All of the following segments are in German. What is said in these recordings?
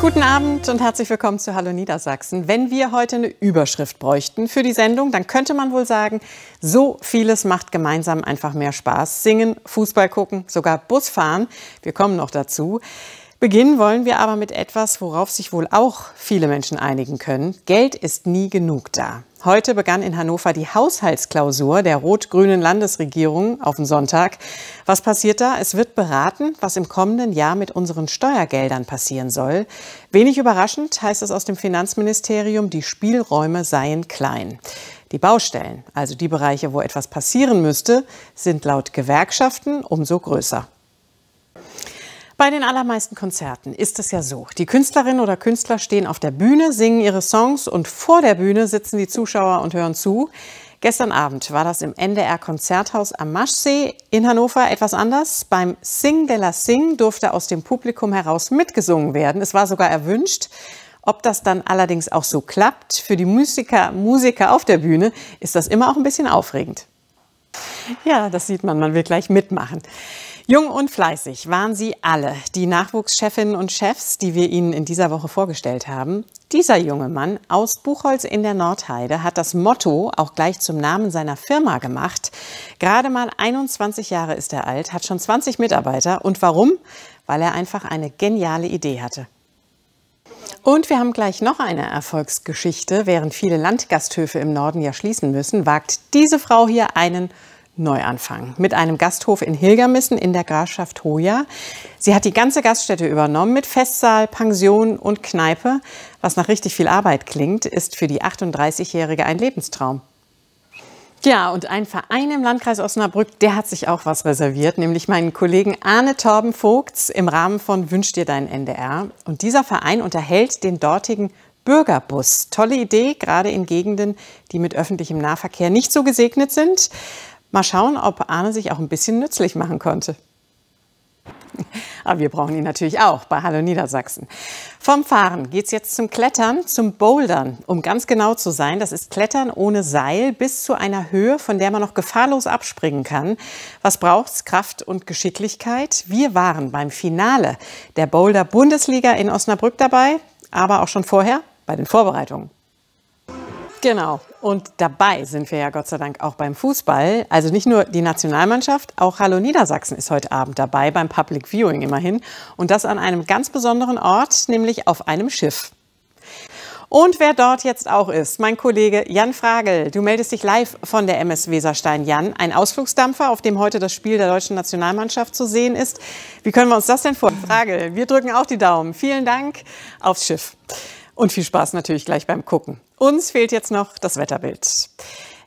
Guten Abend und herzlich willkommen zu Hallo Niedersachsen. Wenn wir heute eine Überschrift bräuchten für die Sendung, dann könnte man wohl sagen, so vieles macht gemeinsam einfach mehr Spaß. Singen, Fußball gucken, sogar Busfahren. Wir kommen noch dazu. Beginnen wollen wir aber mit etwas, worauf sich wohl auch viele Menschen einigen können. Geld ist nie genug da. Heute begann in Hannover die Haushaltsklausur der rot-grünen Landesregierung auf dem Sonntag. Was passiert da? Es wird beraten, was im kommenden Jahr mit unseren Steuergeldern passieren soll. Wenig überraschend heißt es aus dem Finanzministerium, die Spielräume seien klein. Die Baustellen, also die Bereiche, wo etwas passieren müsste, sind laut Gewerkschaften umso größer. Bei den allermeisten Konzerten ist es ja so. Die Künstlerinnen oder Künstler stehen auf der Bühne, singen ihre Songs und vor der Bühne sitzen die Zuschauer und hören zu. Gestern Abend war das im NDR Konzerthaus am Maschsee in Hannover etwas anders. Beim Sing de la Sing durfte aus dem Publikum heraus mitgesungen werden. Es war sogar erwünscht. Ob das dann allerdings auch so klappt, für die Musiker, Musiker auf der Bühne ist das immer auch ein bisschen aufregend. Ja, das sieht man, man will gleich mitmachen. Jung und fleißig waren sie alle, die Nachwuchschefinnen und Chefs, die wir Ihnen in dieser Woche vorgestellt haben. Dieser junge Mann aus Buchholz in der Nordheide hat das Motto auch gleich zum Namen seiner Firma gemacht. Gerade mal 21 Jahre ist er alt, hat schon 20 Mitarbeiter. Und warum? Weil er einfach eine geniale Idee hatte. Und wir haben gleich noch eine Erfolgsgeschichte. Während viele Landgasthöfe im Norden ja schließen müssen, wagt diese Frau hier einen Neuanfang mit einem Gasthof in Hilgermissen in der Grafschaft Hoya. Sie hat die ganze Gaststätte übernommen mit Festsaal, Pension und Kneipe. Was nach richtig viel Arbeit klingt, ist für die 38-Jährige ein Lebenstraum. Ja, und ein Verein im Landkreis Osnabrück, der hat sich auch was reserviert, nämlich meinen Kollegen Arne Torben Vogts im Rahmen von Wünsch dir dein NDR. Und dieser Verein unterhält den dortigen Bürgerbus. Tolle Idee, gerade in Gegenden, die mit öffentlichem Nahverkehr nicht so gesegnet sind. Mal schauen, ob Arne sich auch ein bisschen nützlich machen konnte. Aber ah, wir brauchen ihn natürlich auch bei Hallo Niedersachsen. Vom Fahren geht es jetzt zum Klettern, zum Bouldern. Um ganz genau zu sein, das ist Klettern ohne Seil bis zu einer Höhe, von der man noch gefahrlos abspringen kann. Was braucht es? Kraft und Geschicklichkeit. Wir waren beim Finale der Boulder-Bundesliga in Osnabrück dabei, aber auch schon vorher bei den Vorbereitungen. Genau. Und dabei sind wir ja Gott sei Dank auch beim Fußball. Also nicht nur die Nationalmannschaft, auch Hallo Niedersachsen ist heute Abend dabei beim Public Viewing immerhin. Und das an einem ganz besonderen Ort, nämlich auf einem Schiff. Und wer dort jetzt auch ist, mein Kollege Jan Fragel. Du meldest dich live von der MS Weserstein, Jan. Ein Ausflugsdampfer, auf dem heute das Spiel der deutschen Nationalmannschaft zu sehen ist. Wie können wir uns das denn vorstellen? Fragel, wir drücken auch die Daumen. Vielen Dank aufs Schiff. Und viel Spaß natürlich gleich beim Gucken. Uns fehlt jetzt noch das Wetterbild.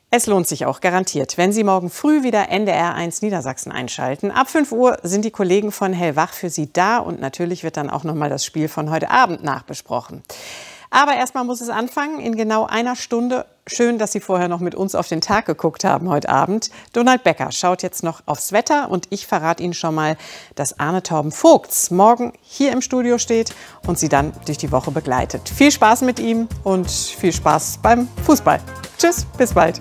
Es lohnt sich auch garantiert, wenn Sie morgen früh wieder NDR 1 Niedersachsen einschalten. Ab 5 Uhr sind die Kollegen von Hellwach für Sie da und natürlich wird dann auch noch mal das Spiel von heute Abend nachbesprochen. Aber erstmal muss es anfangen in genau einer Stunde. Schön, dass Sie vorher noch mit uns auf den Tag geguckt haben heute Abend. Donald Becker schaut jetzt noch aufs Wetter und ich verrate Ihnen schon mal, dass Arne Torben Vogts morgen hier im Studio steht und Sie dann durch die Woche begleitet. Viel Spaß mit ihm und viel Spaß beim Fußball. Tschüss, bis bald.